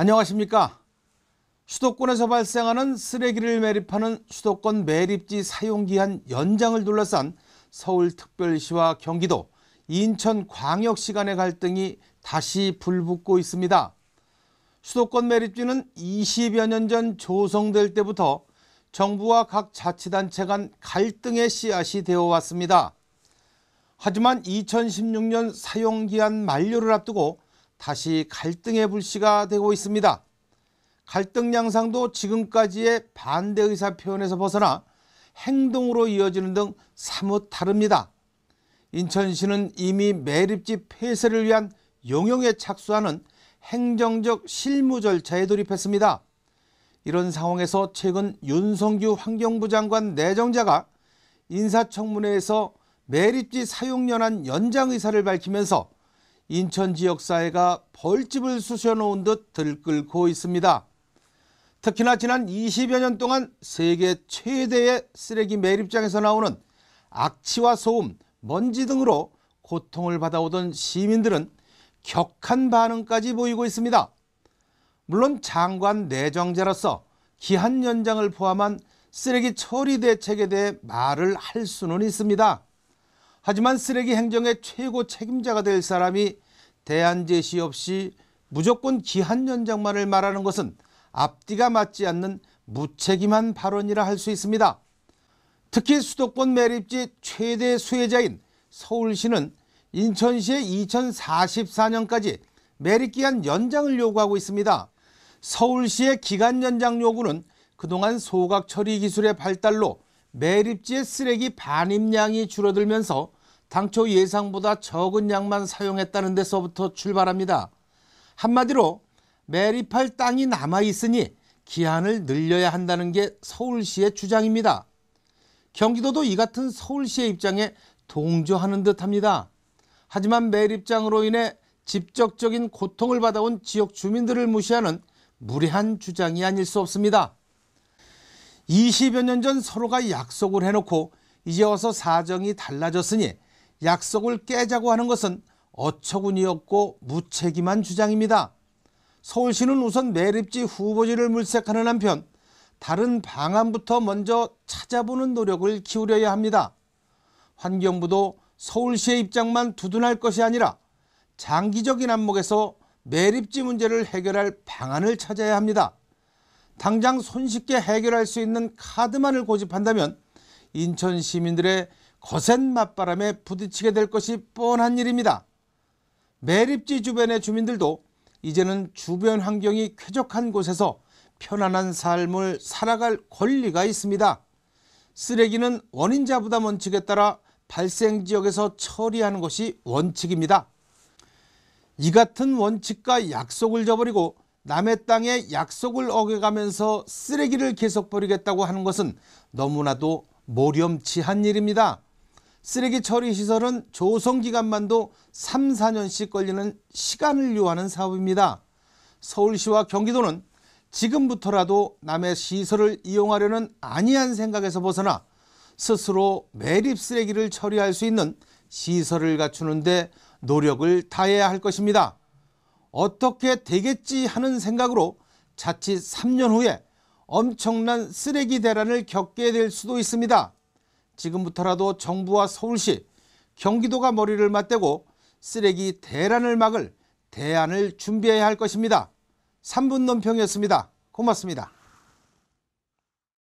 안녕하십니까. 수도권에서 발생하는 쓰레기를 매립하는 수도권 매립지 사용기한 연장을 둘러싼 서울특별시와 경기도, 인천광역시 간의 갈등이 다시 불붙고 있습니다. 수도권 매립지는 20여 년 전 조성될 때부터 정부와 각 자치단체 간 갈등의 씨앗이 되어 왔습니다. 하지만 2016년 사용기한 만료를 앞두고 다시 갈등의 불씨가 되고 있습니다. 갈등 양상도 지금까지의 반대 의사 표현에서 벗어나 행동으로 이어지는 등 사뭇 다릅니다. 인천시는 이미 매립지 폐쇄를 위한 용역에 착수하는 행정적 실무 절차에 돌입했습니다. 이런 상황에서 최근 윤성규 환경부 장관 내정자가 인사청문회에서 매립지 사용연한 연장 의사를 밝히면서 인천 지역 사회가 벌집을 쑤셔놓은 듯 들끓고 있습니다. 특히나 지난 20여 년 동안 세계 최대의 쓰레기 매립장에서 나오는 악취와 소음, 먼지 등으로 고통을 받아오던 시민들은 격한 반응까지 보이고 있습니다. 물론 장관 내정자로서 기한 연장을 포함한 쓰레기 처리 대책에 대해 말을 할 수는 있습니다. 하지만 쓰레기 행정의 최고 책임자가 될 사람이 대안 제시 없이 무조건 기한 연장만을 말하는 것은 앞뒤가 맞지 않는 무책임한 발언이라 할 수 있습니다. 특히 수도권 매립지 최대 수혜자인 서울시는 인천시의 2044년까지 매립기한 연장을 요구하고 있습니다. 서울시의 기간 연장 요구는 그동안 소각 처리 기술의 발달로 매립지의 쓰레기 반입량이 줄어들면서 당초 예상보다 적은 양만 사용했다는 데서부터 출발합니다. 한마디로 매립할 땅이 남아있으니 기한을 늘려야 한다는 게 서울시의 주장입니다. 경기도도 이 같은 서울시의 입장에 동조하는 듯 합니다. 하지만 매립장으로 인해 직접적인 고통을 받아온 지역 주민들을 무시하는 무례한 주장이 아닐 수 없습니다. 20여 년 전 서로가 약속을 해놓고 이제 와서 사정이 달라졌으니 약속을 깨자고 하는 것은 어처구니 없고 무책임한 주장입니다. 서울시는 우선 매립지 후보지를 물색하는 한편 다른 방안부터 먼저 찾아보는 노력을 기울여야 합니다. 환경부도 서울시의 입장만 두둔할 것이 아니라 장기적인 안목에서 매립지 문제를 해결할 방안을 찾아야 합니다. 당장 손쉽게 해결할 수 있는 카드만을 고집한다면 인천 시민들의 거센 맞바람에 부딪히게 될 것이 뻔한 일입니다. 매립지 주변의 주민들도 이제는 주변 환경이 쾌적한 곳에서 편안한 삶을 살아갈 권리가 있습니다. 쓰레기는 원인자 부담 원칙에 따라 발생 지역에서 처리하는 것이 원칙입니다. 이 같은 원칙과 약속을 저버리고 남의 땅에 약속을 어겨가면서 쓰레기를 계속 버리겠다고 하는 것은 너무나도 모렴치한 일입니다. 쓰레기 처리 시설은 조성 기간만도 3, 4년씩 걸리는 시간을 요하는 사업입니다. 서울시와 경기도는 지금부터라도 남의 시설을 이용하려는 아니한 생각에서 벗어나 스스로 매립 쓰레기를 처리할 수 있는 시설을 갖추는데 노력을 다해야 할 것입니다. 어떻게 되겠지 하는 생각으로 자칫 3년 후에 엄청난 쓰레기 대란을 겪게 될 수도 있습니다. 지금부터라도 정부와 서울시, 경기도가 머리를 맞대고 쓰레기 대란을 막을 대안을 준비해야 할 것입니다. 3분 논평이었습니다. 고맙습니다.